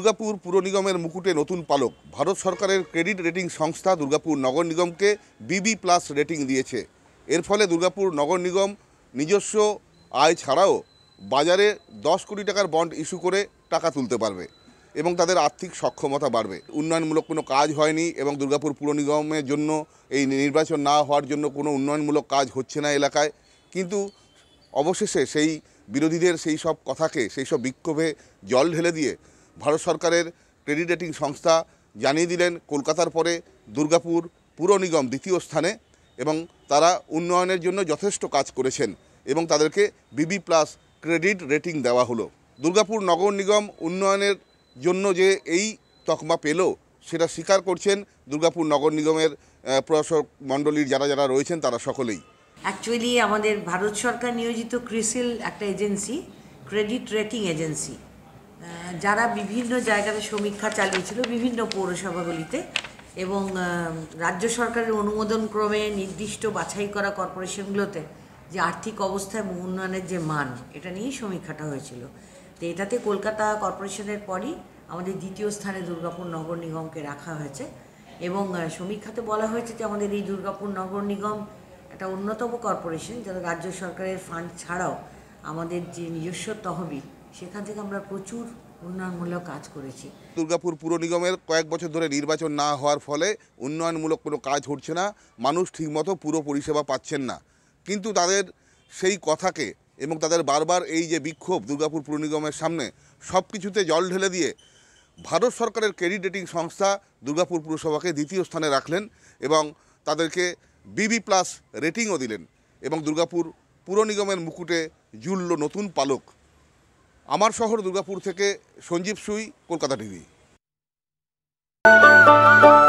দুর্গাপুর পুর নিগমের মুকুটে নতুন পালক ভারত সরকারের ক্রেডিট রেটিং সংস্থা দুর্গাপুর নগর নিগমকে বিবি প্লাস রেটিং দিয়েছে এর ফলে দুর্গাপুর নগর নিগম নিজস্ব আয় ছাড়াও বাজারে দশ কোটি টাকার বন্ড ইস্যু করে টাকা তুলতে পারবে এবং তাদের আর্থিক সক্ষমতা বাড়বে উন্নয়নমূলক কোনো কাজ হয়নি এবং দুর্গাপুর পুর নিগমের জন্য এই নির্বাচন না হওয়ার জন্য কোনো উন্নয়নমূলক কাজ হচ্ছে না এলাকায় কিন্তু অবশেষে সেই বিরোধীদের সেই সব কথাকে সেই সব বিক্ষোভে জল ঢেলে দিয়ে ভারত সরকারের ক্রেডিট রেটিং সংস্থা জানিয়ে দিলেন কলকাতার পরে দুর্গাপুর পুর নিগম দ্বিতীয় স্থানে এবং তারা উন্নয়নের জন্য যথেষ্ট কাজ করেছেন এবং তাদেরকে বিবি প্লাস ক্রেডিট রেটিং দেওয়া হলো দুর্গাপুর নগর নিগম উন্নয়নের জন্য যে এই তকমা পেল সেটা স্বীকার করছেন দুর্গাপুর নগর নিগমের প্রশাসক মণ্ডলীর যারা যারা রয়েছেন তারা সকলেই অ্যাকচুয়ালি আমাদের ভারত সরকার নিয়োজিত ক্রিসিল একটা এজেন্সি ক্রেডিট রেটিং এজেন্সি যারা বিভিন্ন জায়গাতে সমীক্ষা চালিয়েছিল বিভিন্ন পৌরসভাগুলিতে এবং রাজ্য সরকারের অনুমোদন ক্রমে নির্দিষ্ট বাছাই করা কর্পোরেশনগুলোতে যে আর্থিক অবস্থায় উন্নয়নের যে মান এটা নিয়েই সমীক্ষাটা হয়েছিল তো এটাতে কলকাতা কর্পোরেশনের পরই আমাদের দ্বিতীয় স্থানে দুর্গাপুর নগর নিগমকে রাখা হয়েছে এবং সমীক্ষাতে বলা হয়েছে যে আমাদের এই দুর্গাপুর নগর নিগম একটা অন্যতম কর্পোরেশন যারা রাজ্য সরকারের ফান্ড ছাড়াও আমাদের যে নিজস্ব তহবিল সেখান থেকে আমরা প্রচুর উন্নয়নমূলক কাজ করেছি দুর্গাপুর পুর নিগমের কয়েক বছর ধরে নির্বাচন না হওয়ার ফলে উন্নয়নমূলক কোনো কাজ হচ্ছে না মানুষ ঠিকমতো পুরো পরিষেবা পাচ্ছেন না কিন্তু তাদের সেই কথাকে এবং তাদের বারবার এই যে বিক্ষোভ দুর্গাপুর পুর নিগমের সামনে সব কিছুতে জল ঢেলে দিয়ে ভারত সরকারের ক্রেডিট রেটিং সংস্থা দুর্গাপুর পুরসভাকে দ্বিতীয় স্থানে রাখলেন এবং তাদেরকে বিবি প্লাস রেটিংও দিলেন এবং দুর্গাপুর পুর নিগমের মুকুটে জুড়ল নতুন পালক আমার শহর দুর্গাপুর থেকে সঞ্জীব সুই কলকাতা টিভি